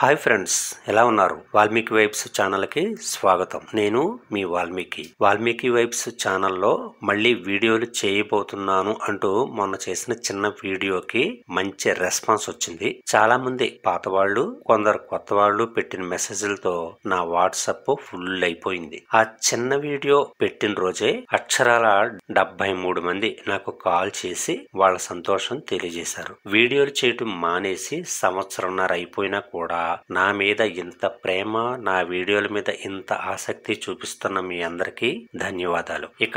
hi friends ఎలా ఉన్నారు Valmiki vibes ఛానల్కి స్వాగతం నేను మీ వాల్మీకి వాల్మీకి వైబ్స్ ఛానల్లో మళ్ళీ వీడియోలు చేయబోతున్నాను అంటూ మొన్న చేసిన చిన్న వీడియోకి మంచి రెస్పాన్స్ వచ్చింది చాలా మంది పాత వాళ్ళు కొందరు కొత్త వాళ్ళు పెట్టిన మెసేజ్లతో నా వాట్సాప్ ఫుల్ అయిపోయింది ఆ చిన్న వీడియో పెట్టిన రోజే అక్షరాల డెబ్బై మూడు మంది నాకు కాల్ చేసి వాళ్ళ సంతోషం తెలియజేశారు వీడియోలు చేయటం మానేసి సంవత్సరంన్నర అయిపోయినా కూడా నా మీద ఇంత ప్రేమ నా వీడియోల మీద ఇంత ఆసక్తి చూపిస్తున్న మీ అందరికీ ధన్యవాదాలు ఇక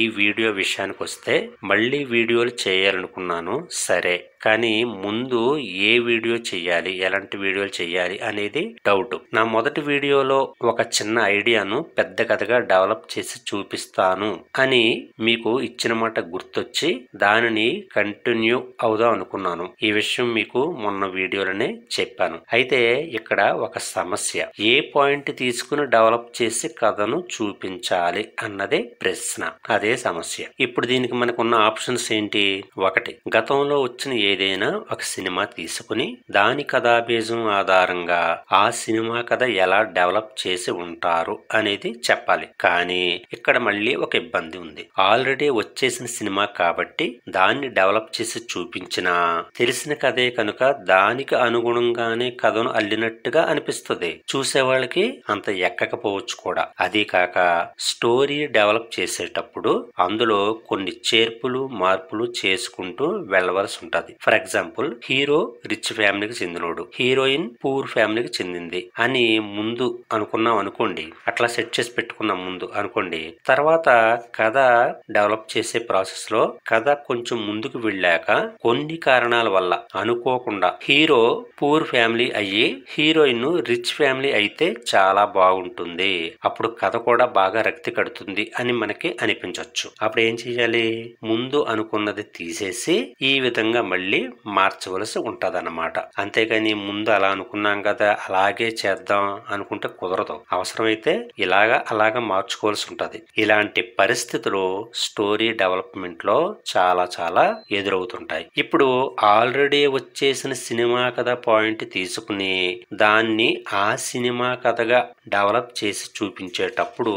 ఈ వీడియో విషయానికి వస్తే మళ్ళీ వీడియోలు చేయాలనుకున్నాను సరే కానీ ముందు ఏ వీడియో చేయాలి ఎలాంటి వీడియోలు చేయాలి అనేది డౌట్ నా మొదటి వీడియోలో ఒక చిన్న ఐడియాను పెద్ద కథగా డెవలప్ చేసి చూపిస్తాను అని మీకు ఇచ్చిన మాట గుర్తొచ్చి దానిని కంటిన్యూ అవుదాం అనుకున్నాను ఈ విషయం మీకు మొన్న వీడియోలోనే చెప్పాను అయితే ఇక్కడ ఒక సమస్య ఏ పాయింట్ తీసుకుని డెవలప్ చేసి కథను చూపించాలి అన్నదే ప్రశ్న అదే సమస్య ఇప్పుడు దీనికి మనకున్న ఆప్షన్స్ ఏంటి ఒకటి గతంలో వచ్చిన ఏదైనా ఒక సినిమా తీసుకుని దాని కథాబేజం ఆధారంగా ఆ సినిమా కథ ఎలా డెవలప్ చేసి ఉంటారు అనేది చెప్పాలి కానీ ఇక్కడ మళ్ళీ ఒక ఇబ్బంది ఉంది ఆల్రెడీ వచ్చేసిన సినిమా కాబట్టి దాన్ని డెవలప్ చేసి చూపించినా తెలిసిన కథే కనుక దానికి అనుగుణంగానే కథను అల్లినట్టుగా అనిపిస్తుంది చూసేవాళ్ళకి అంత ఎక్కకపోవచ్చు కూడా అదే కాక స్టోరీ డెవలప్ చేసేటప్పుడు అందులో కొన్ని చేర్పులు మార్పులు చేసుకుంటూ వెళ్ళవలసి ఉంటుంది ఫర్ ఎగ్జాంపుల్ హీరో రిచ్ ఫ్యామిలీకి చెందినోడు హీరోయిన్ పూర్ ఫ్యామిలీకి చెందింది అని ముందు అనుకున్నాం అనుకోండి అట్లా సెట్ చేసి పెట్టుకున్నాం ముందు అనుకోండి తర్వాత కథ డెవలప్ చేసే ప్రాసెస్ లో కథ కొంచెం ముందుకు వెళ్ళాక కొన్ని కారణాల వల్ల అనుకోకుండా హీరో పూర్ ఫ్యామిలీ అయ్యి హీరోయిన్ రిచ్ ఫ్యామిలీ అయితే చాలా బాగుంటుంది అప్పుడు కథ కూడా బాగా రక్తి కడుతుంది అని మనకి అనిపించవచ్చు అప్పుడు ఏం చేయాలి ముందు అనుకున్నది తీసేసి ఈ విధంగా మళ్ళీ మళ్ళీ మార్చవలసి ఉంటుందన్నమాట అంతేగాని ముందు అలా అనుకున్నాం కదా అలాగే చేద్దాం అనుకుంటే కుదరదు అవసరమైతే ఇలాగ అలాగ మార్చుకోవాల్సి ఉంటుంది ఇలాంటి పరిస్థితులు స్టోరీ డెవలప్మెంట్ లో చాలా చాలా ఎదురవుతుంటాయి ఇప్పుడు ఆల్రెడీ వచ్చేసిన సినిమా కథ పాయింట్ తీసుకుని దాన్ని ఆ సినిమా కథగా డెవలప్ చేసి చూపించేటప్పుడు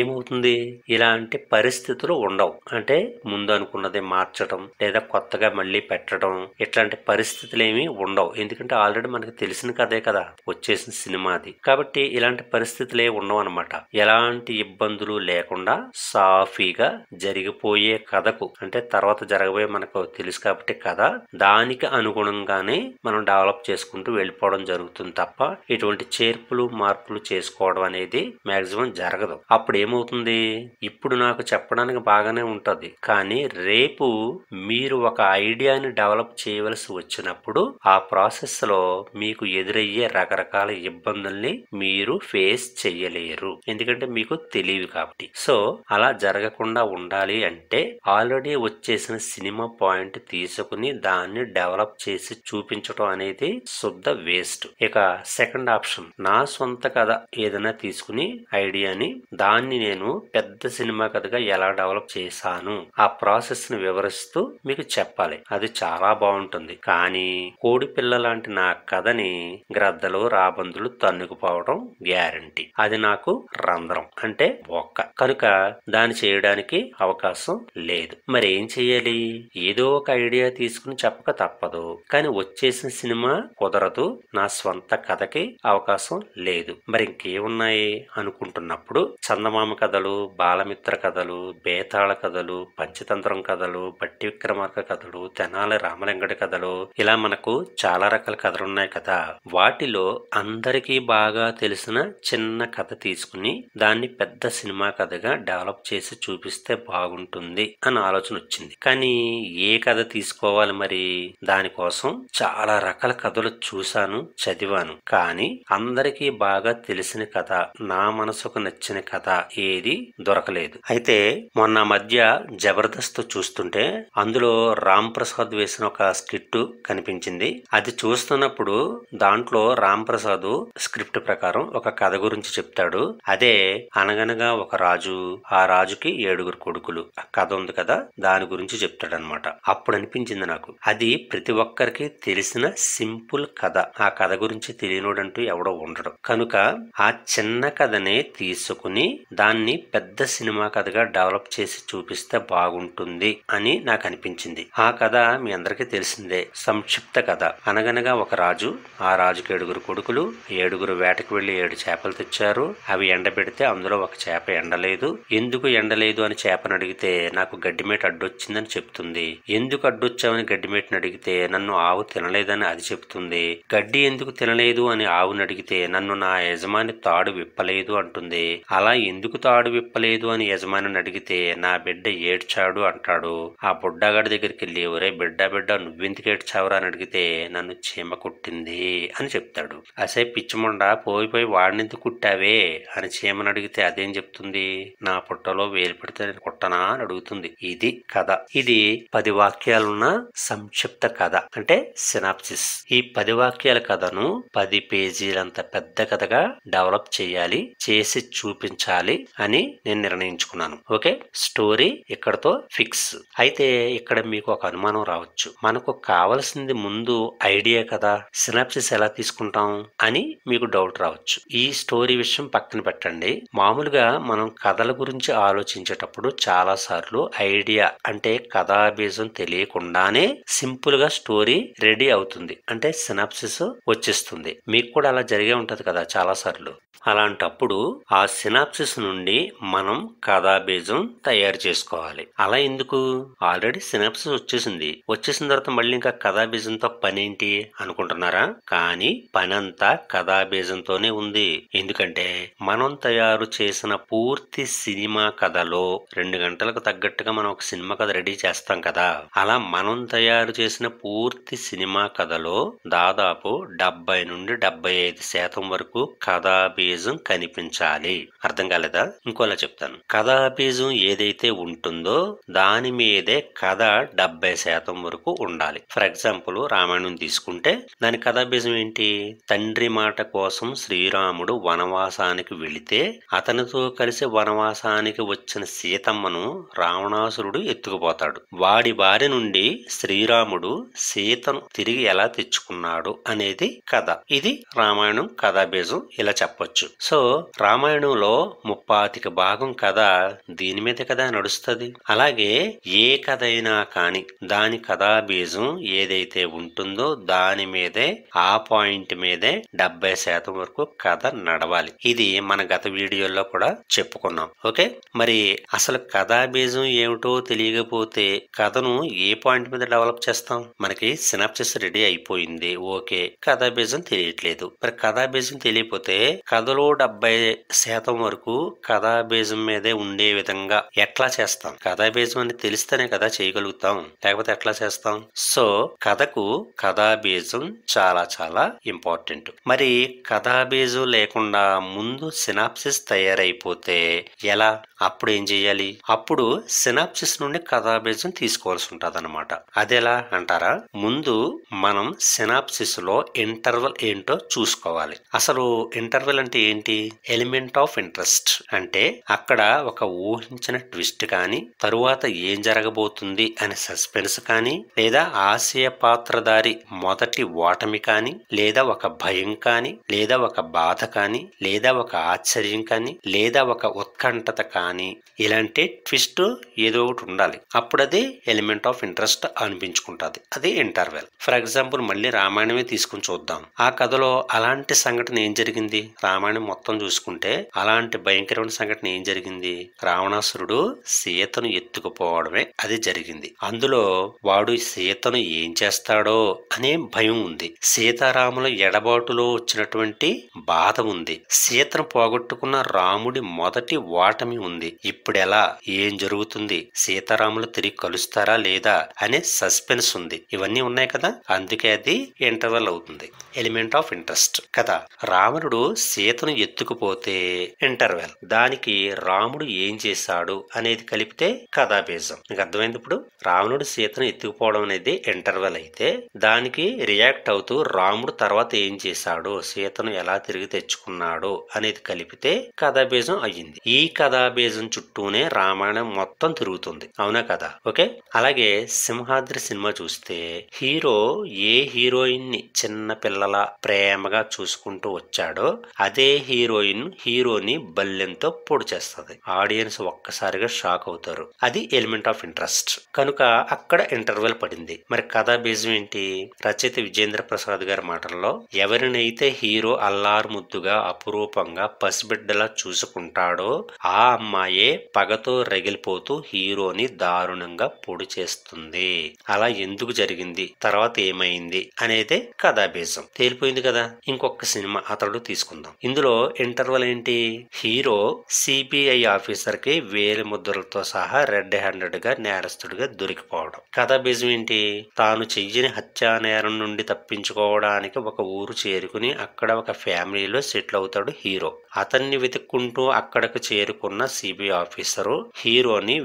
ఏమవుతుంది ఇలాంటి పరిస్థితులు ఉండవు అంటే ముందు అనుకున్నది మార్చడం లేదా కొత్తగా మళ్ళీ పెట్టడం ఇట్లాంటి పరిస్థితులు ఏమీ ఉండవు ఎందుకంటే ఆల్రెడీ మనకి తెలిసిన కదే కదా వచ్చేసిన సినిమా అది కాబట్టి ఇలాంటి పరిస్థితులే ఉండవు అనమాట ఎలాంటి ఇబ్బందులు లేకుండా సాఫీగా జరిగిపోయే కథకు అంటే తర్వాత జరగబోయే మనకు తెలుసు కాబట్టి కథ దానికి అనుగుణంగానే మనం డెవలప్ చేసుకుంటూ వెళ్ళిపోవడం జరుగుతుంది తప్ప ఇటువంటి చేర్పులు మార్పులు చేసుకోవడం అనేది మాక్సిమం జరగదు అప్పుడు ఏమవుతుంది ఇప్పుడు నాకు చెప్పడానికి బాగానే ఉంటుంది కానీ రేపు మీరు ఒక ఐడియాని డెవలప్ డెవలప్ చేయవలసి వచ్చినప్పుడు ఆ ప్రాసెస్లో మీకు ఎదురయ్యే రకరకాల ఇబ్బందుల్ని మీరు ఫేస్ చేయలేరు ఎందుకంటే మీకు తెలియదు కాబట్టి సో అలా జరగకుండా ఉండాలి అంటే ఆల్రెడీ వచ్చేసిన సినిమా పాయింట్ తీసుకుని దాన్ని డెవలప్ చేసి చూపించడం అనేది శుద్ధ వేస్ట్ ఇక సెకండ్ ఆప్షన్ నా సొంత కథ ఏదైనా తీసుకుని ఐడియాని దాన్ని నేను పెద్ద సినిమా కథగా ఎలా డెవలప్ చేశాను ఆ ప్రాసెస్ ని వివరిస్తూ మీకు చెప్పాలి అది చాలా బాగుంటుంది కానీ కోడి పిల్ల లాంటి నా కథని గ్రద్దలు రాబందులు తన్నుకుపోవడం గ్యారంటీ అది నాకు రంధ్రం అంటే ఒక్క కనుక దాన్ని చేయడానికి అవకాశం లేదు మరి ఏం చేయాలి ఏదో ఒక ఐడియా తీసుకుని చెప్పక తప్పదు కానీ వచ్చేసిన సినిమా కుదరదు నా స్వంత కథకి అవకాశం లేదు మరి ఇంకేమున్నాయి అనుకుంటున్నప్పుడు చందమామ కథలు బాలమిత్ర కథలు బేతాళ కథలు పంచతంత్రం కథలు బట్టి విక్రమార్క కథలు తెనాలి రామ రామలింగడి కథలు ఇలా మనకు చాలా రకాల కథలు ఉన్నాయి కదా వాటిలో అందరికీ బాగా తెలిసిన చిన్న కథ తీసుకుని దాన్ని పెద్ద సినిమా కథగా డెవలప్ చేసి చూపిస్తే బాగుంటుంది అని ఆలోచన వచ్చింది కానీ ఏ కథ తీసుకోవాలి మరి దానికోసం చాలా రకాల కథలు చూశాను చదివాను కానీ అందరికీ బాగా తెలిసిన కథ నా మనసుకు నచ్చిన కథ ఏది దొరకలేదు అయితే మొన్న మధ్య జబర్దస్త్ చూస్తుంటే అందులో రామ్ ప్రసాద్ వేసిన ఒక స్క్రిప్ట్ కనిపించింది అది చూస్తున్నప్పుడు దాంట్లో రామ్ ప్రసాద్ స్క్రిప్ట్ ప్రకారం ఒక కథ గురించి చెప్తాడు అదే అనగనగా ఒక రాజు ఆ రాజుకి ఏడుగురు కొడుకులు ఆ కథ ఉంది కదా దాని గురించి చెప్తాడనమాట అప్పుడు అనిపించింది నాకు అది ప్రతి ఒక్కరికి తెలిసిన సింపుల్ కథ ఆ కథ గురించి తెలియనోడంటూ ఎవడో ఉండడు కనుక ఆ చిన్న కథనే తీసుకుని దాన్ని పెద్ద సినిమా కథగా డెవలప్ చేసి చూపిస్తే బాగుంటుంది అని నాకు అనిపించింది ఆ కథ మీ అందరికి అందరికీ తెలిసిందే సంక్షిప్త కథ అనగనగా ఒక రాజు ఆ రాజుకి ఏడుగురు కొడుకులు ఏడుగురు వేటకు వెళ్లి ఏడు చేపలు తెచ్చారు అవి ఎండబెడితే అందులో ఒక చేప ఎండలేదు ఎందుకు ఎండలేదు అని చేపను అడిగితే నాకు గడ్డిమేట అడ్డొచ్చిందని చెప్తుంది ఎందుకు అడ్డొచ్చామని గడ్డిమేటని అడిగితే నన్ను ఆవు తినలేదని అది చెప్తుంది గడ్డి ఎందుకు తినలేదు అని ఆవును అడిగితే నన్ను నా యజమాని తాడు విప్పలేదు అంటుంది అలా ఎందుకు తాడు విప్పలేదు అని యజమానిని అడిగితే నా బిడ్డ ఏడ్చాడు అంటాడు ఆ బుడ్డాగాడి దగ్గరికి వెళ్ళి ఒరే బిడ్డ బిడ్డ పడ్డావు నువ్వెందుకు ఏడ్చావురా అని అడిగితే నన్ను చీమ కుట్టింది అని చెప్తాడు అసే పిచ్చిమొండ పోయిపోయి వాడినిందుకు కుట్టావే అని చీమను అడిగితే అదేం చెప్తుంది నా పుట్టలో వేలు పెడితే నేను కుట్టనా అని అడుగుతుంది ఇది కథ ఇది పది వాక్యాలున్న సంక్షిప్త కథ అంటే సినాప్సిస్ ఈ పది వాక్యాల కథను పది పేజీలంత పెద్ద కథగా డెవలప్ చేయాలి చేసి చూపించాలి అని నేను నిర్ణయించుకున్నాను ఓకే స్టోరీ ఇక్కడతో ఫిక్స్ అయితే ఇక్కడ మీకు ఒక అనుమానం రావచ్చు మనకు కావలసింది ముందు ఐడియా కదా సినాప్సిస్ ఎలా తీసుకుంటాం అని మీకు డౌట్ రావచ్చు ఈ స్టోరీ విషయం పక్కన పెట్టండి మామూలుగా మనం కథల గురించి ఆలోచించేటప్పుడు చాలా సార్లు ఐడియా అంటే కథాబీజం తెలియకుండానే సింపుల్ గా స్టోరీ రెడీ అవుతుంది అంటే సినాప్సిస్ వచ్చేస్తుంది మీకు కూడా అలా జరిగే ఉంటది కదా చాలా సార్లు అలాంటప్పుడు ఆ సినాప్సిస్ నుండి మనం కథాబీజం తయారు చేసుకోవాలి అలా ఎందుకు ఆల్రెడీ సినాప్సిస్ వచ్చేసింది వచ్చేసిన చూసిన తర్వాత మళ్ళీ ఇంకా కథాబీజంతో పనేంటి అనుకుంటున్నారా కానీ పనంతా కథాబీజంతోనే ఉంది ఎందుకంటే మనం తయారు చేసిన పూర్తి సినిమా కథలో రెండు గంటలకు తగ్గట్టుగా మనం ఒక సినిమా కథ రెడీ చేస్తాం కదా అలా మనం తయారు చేసిన పూర్తి సినిమా కథలో దాదాపు డెబ్బై నుండి డెబ్బై ఐదు శాతం వరకు కథాబీజం కనిపించాలి అర్థం కాలేదా ఇంకోలా చెప్తాను కథాబీజం ఏదైతే ఉంటుందో దాని మీదే కథ డెబ్బై శాతం వరకు ఉండాలి ఫర్ ఎగ్జాంపుల్ రామాయణం తీసుకుంటే దాని కథా ఏంటి తండ్రి మాట కోసం శ్రీరాముడు వనవాసానికి వెళితే అతనితో కలిసి వనవాసానికి వచ్చిన సీతమ్మను రావణాసురుడు ఎత్తుకుపోతాడు వాడి బారి నుండి శ్రీరాముడు సీతను తిరిగి ఎలా తెచ్చుకున్నాడు అనేది కథ ఇది రామాయణం కథాబేజం ఇలా చెప్పొచ్చు సో రామాయణంలో ముప్పాతిక భాగం కథ దీని మీద కదా నడుస్తుంది అలాగే ఏ కథ అయినా కానీ దాని కథా బీజం ఏదైతే ఉంటుందో దాని మీదే ఆ పాయింట్ మీదే డెబ్బై శాతం వరకు కథ నడవాలి ఇది మన గత వీడియోలో కూడా చెప్పుకున్నాం ఓకే మరి అసలు కథా బీజం ఏమిటో తెలియకపోతే కథను ఏ పాయింట్ మీద డెవలప్ చేస్తాం మనకి సినాప్సిస్ రెడీ అయిపోయింది ఓకే కథా బీజం తెలియట్లేదు మరి కథా బీజం తెలియపోతే కథలో డెబ్బై శాతం వరకు కథా బీజం మీదే ఉండే విధంగా ఎట్లా చేస్తాం కథా బీజం అని తెలిస్తేనే కదా చేయగలుగుతాం లేకపోతే ఎట్లా చేస్తాం చేస్తాం సో కథకు కథాబీజం చాలా చాలా ఇంపార్టెంట్ మరి కథాబీజం లేకుండా ముందు సినాప్సిస్ తయారైపోతే ఎలా అప్పుడు ఏం చేయాలి అప్పుడు సినాప్సిస్ నుండి కథాబీజం తీసుకోవాల్సి ఉంటుంది అనమాట అదెలా అంటారా ముందు మనం సినాప్సిస్ లో ఇంటర్వల్ ఏంటో చూసుకోవాలి అసలు ఇంటర్వల్ అంటే ఏంటి ఎలిమెంట్ ఆఫ్ ఇంట్రెస్ట్ అంటే అక్కడ ఒక ఊహించిన ట్విస్ట్ కానీ తరువాత ఏం జరగబోతుంది అనే సస్పెన్స్ కానీ లేదా ఆశయ పాత్రధారి మొదటి ఓటమి కానీ లేదా ఒక భయం కానీ లేదా ఒక బాధ కానీ లేదా ఒక ఆశ్చర్యం కానీ లేదా ఒక ఉత్కంఠత కానీ ఇలాంటి ట్విస్ట్ ఏదో ఒకటి ఉండాలి అప్పుడది ఎలిమెంట్ ఆఫ్ ఇంట్రెస్ట్ అనిపించుకుంటుంది అది ఇంటర్వెల్ ఫర్ ఎగ్జాంపుల్ మళ్ళీ రామాయణమే తీసుకుని చూద్దాం ఆ కథలో అలాంటి సంఘటన ఏం జరిగింది రామాయణం మొత్తం చూసుకుంటే అలాంటి భయంకరమైన సంఘటన ఏం జరిగింది రావణాసురుడు సీతను ఎత్తుకుపోవడమే అది జరిగింది అందులో వాడు సీతను ఏం చేస్తాడో అనే భయం ఉంది సీతారాముల ఎడబాటులో వచ్చినటువంటి బాధ ఉంది సీతను పోగొట్టుకున్న రాముడి మొదటి ఓటమి ఉంది ఇప్పుడెలా ఏం జరుగుతుంది సీతారాములు తిరిగి కలుస్తారా లేదా అనే సస్పెన్స్ ఉంది ఇవన్నీ ఉన్నాయి కదా అందుకే అది ఇంటర్వెల్ అవుతుంది ఎలిమెంట్ ఆఫ్ ఇంట్రెస్ట్ కదా రావణుడు సీతను ఎత్తుకుపోతే ఇంటర్వెల్ దానికి రాముడు ఏం చేశాడు అనేది కలిపితే కథాబేజం మీకు అర్థమైంది ఇప్పుడు రావణుడు సీతను ఎత్తుకుపోవడం పొడవు అనేది ఇంటర్వెల్ అయితే దానికి రియాక్ట్ అవుతూ రాముడు తర్వాత ఏం చేశాడు సీతను ఎలా తిరిగి తెచ్చుకున్నాడు అనేది కలిపితే కథాబేజం అయ్యింది ఈ కథాబేజం చుట్టూనే రామాయణం మొత్తం తిరుగుతుంది అవునా కదా ఓకే అలాగే సింహాద్రి సినిమా చూస్తే హీరో ఏ హీరోయిన్ ని చిన్న పిల్లల ప్రేమగా చూసుకుంటూ వచ్చాడో అదే హీరోయిన్ హీరోని బల్లెంతో పొడి చేస్తుంది ఆడియన్స్ ఒక్కసారిగా షాక్ అవుతారు అది ఎలిమెంట్ ఆఫ్ ఇంట్రెస్ట్ కనుక అక్కడ ఇంటర్వెల్ పడింది మరి కథా బీజం ఏంటి రచయిత విజేంద్ర ప్రసాద్ గారి మాటల్లో ఎవరినైతే హీరో అల్లారు ముద్దుగా అపురూపంగా పసిబిడ్డలా చూసుకుంటాడో ఆ అమ్మాయే పగతో రగిలిపోతూ హీరోని దారుణంగా పొడి చేస్తుంది అలా ఎందుకు జరిగింది తర్వాత ఏమైంది అనేది కథాబేజం తేలిపోయింది కదా ఇంకొక సినిమా అతడు తీసుకుందాం ఇందులో ఇంటర్వల్ ఏంటి హీరో సిబిఐ ఆఫీసర్ కి వేలి ముద్రలతో సహా రెడ్ హ్యాండెడ్ గా నేరస్తుడిగా దొరికిపోవడం బీజం ఏమిటి తాను చెయ్యని హత్యానేరం నుండి తప్పించుకోవడానికి ఒక ఊరు చేరుకుని అక్కడ ఒక ఫ్యామిలీలో సెటిల్ అవుతాడు హీరో అతన్ని వెతుక్కుంటూ అక్కడకు చేరుకున్న సిబిఐ ఆఫీసరు హీరోని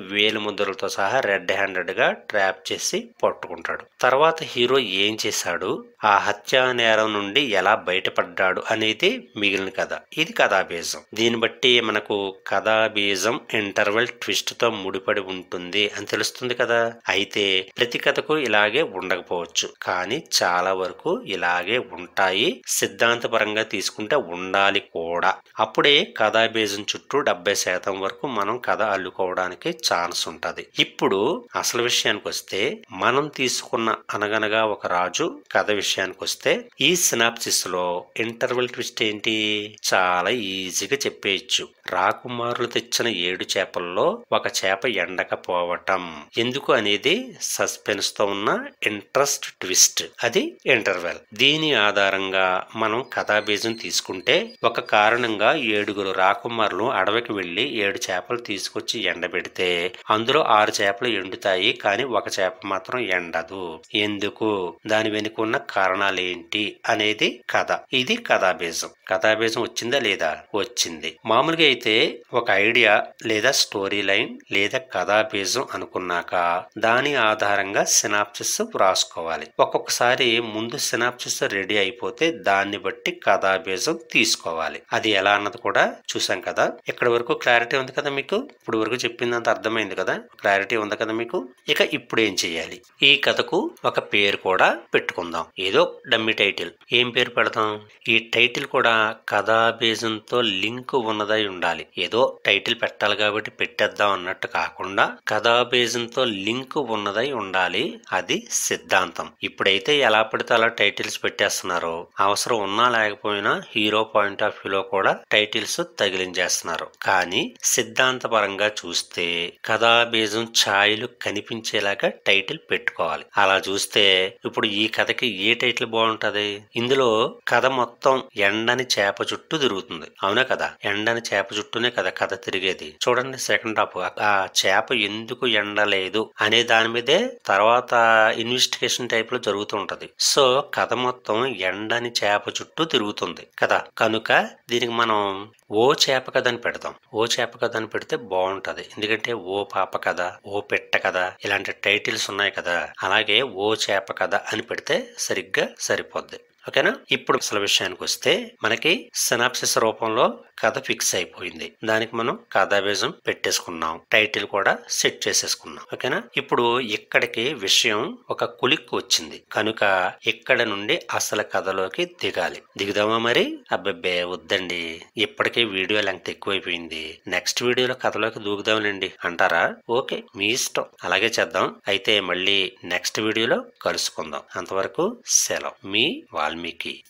ముద్రలతో సహా రెడ్ హ్యాండెడ్ గా ట్రాప్ చేసి పట్టుకుంటాడు తర్వాత హీరో ఏం చేశాడు ఆ హత్యానేరం నుండి ఎలా బయటపడ్డాడు అనేది మిగిలిన కథ ఇది కథాబీజం దీన్ని బట్టి మనకు కథాబీజం ఇంటర్వెల్ ట్విస్ట్ తో ముడిపడి ఉంటుంది అని తెలుస్తుంది కదా అయితే ప్రతి కథ మటుకు ఇలాగే ఉండకపోవచ్చు కానీ చాలా వరకు ఇలాగే ఉంటాయి సిద్ధాంతపరంగా తీసుకుంటే ఉండాలి కూడా అప్పుడే కథా బేజం చుట్టూ డెబ్బై శాతం వరకు మనం కథ అల్లుకోవడానికి ఛాన్స్ ఉంటుంది ఇప్పుడు అసలు విషయానికి వస్తే మనం తీసుకున్న అనగనగా ఒక రాజు కథ విషయానికి వస్తే ఈ సినాప్సిస్ లో ఇంటర్వెల్ ట్విస్ట్ ఏంటి చాలా ఈజీగా చెప్పేయచ్చు రాకుమారులు తెచ్చిన ఏడు చేపల్లో ఒక చేప ఎండకపోవటం ఎందుకు అనేది సస్పెన్స్ చూస్తూ ఉన్న ఇంట్రెస్ట్ ట్విస్ట్ అది ఇంటర్వెల్ దీని ఆధారంగా మనం కథాబీజం తీసుకుంటే ఒక కారణంగా ఏడుగురు రాకుమారులు అడవికి వెళ్లి ఏడు చేపలు తీసుకొచ్చి ఎండబెడితే అందులో ఆరు చేపలు ఎండుతాయి కానీ ఒక చేప మాత్రం ఎండదు ఎందుకు దాని వెనుక ఉన్న కారణాలేంటి అనేది కథ ఇది కథాబీజం కథాబీజం వచ్చిందా లేదా వచ్చింది మామూలుగా అయితే ఒక ఐడియా లేదా స్టోరీ లైన్ లేదా కథాబీజం అనుకున్నాక దాని ఆధారంగా సినాప్సిస్ వ్రాసుకోవాలి ఒక్కొక్కసారి ముందు సినాప్సిస్ రెడీ అయిపోతే దాన్ని బట్టి కథాబీజం తీసుకోవాలి అది ఎలా అన్నది కూడా చూసాం కదా ఇక్కడ వరకు క్లారిటీ ఉంది కదా మీకు ఇప్పుడు వరకు చెప్పిందంత అర్థమైంది కదా క్లారిటీ ఉంది కదా మీకు ఇక ఇప్పుడు ఏం చేయాలి ఈ కథకు ఒక పేరు కూడా పెట్టుకుందాం ఏదో డమ్మి టైటిల్ ఏం పేరు పెడదాం ఈ టైటిల్ కూడా కథాబీజంతో లింక్ ఉన్నదై ఉండాలి ఏదో టైటిల్ పెట్టాలి కాబట్టి పెట్టేద్దాం అన్నట్టు కాకుండా కథాబీజంతో లింక్ ఉన్నదై ఉండాలి ఉంటుంది అది సిద్ధాంతం ఇప్పుడైతే ఎలా పడితే అలా టైటిల్స్ పెట్టేస్తున్నారో అవసరం ఉన్నా లేకపోయినా హీరో పాయింట్ ఆఫ్ వ్యూలో కూడా టైటిల్స్ తగిలించేస్తున్నారు కానీ సిద్ధాంత పరంగా చూస్తే కథాబీజం ఛాయలు కనిపించేలాగా టైటిల్ పెట్టుకోవాలి అలా చూస్తే ఇప్పుడు ఈ కథకి ఏ టైటిల్ బాగుంటది ఇందులో కథ మొత్తం ఎండని చేప చుట్టూ తిరుగుతుంది అవునా కదా ఎండని చేప చుట్టూనే కదా కథ తిరిగేది చూడండి సెకండ్ హాఫ్ ఆ చేప ఎందుకు ఎండలేదు అనే దాని మీదే తర్వాత తర్వాత ఇన్వెస్టిగేషన్ టైప్ లో జరుగుతూ సో కథ మొత్తం ఎండని చేప చుట్టూ తిరుగుతుంది కదా కనుక దీనికి మనం ఓ చేప కథ అని పెడతాం ఓ చేప కథ అని పెడితే బాగుంటది ఎందుకంటే ఓ పాప కథ ఓ పెట్ట కథ ఇలాంటి టైటిల్స్ ఉన్నాయి కదా అలాగే ఓ చేప కథ అని పెడితే సరిగ్గా సరిపోద్ది ఓకేనా ఇప్పుడు అసలు విషయానికి వస్తే మనకి సినాప్సిస్ రూపంలో కథ ఫిక్స్ అయిపోయింది దానికి మనం కథాబేజం పెట్టేసుకున్నాం టైటిల్ కూడా సెట్ చేసేసుకున్నాం ఓకేనా ఇప్పుడు ఇక్కడికి విషయం ఒక కులిక్ వచ్చింది కనుక ఇక్కడ నుండి అసలు కథలోకి దిగాలి దిగుదామా మరి అబ్బబ్బే వద్దండి ఇప్పటికే వీడియో లెంగ్త్ ఎక్కువైపోయింది నెక్స్ట్ వీడియోలో కథలోకి దూకుదాంలేండి అంటారా ఓకే మీ ఇష్టం అలాగే చేద్దాం అయితే మళ్ళీ నెక్స్ట్ వీడియోలో కలుసుకుందాం అంతవరకు సెలవు మీ వాళ్ళ Valmiki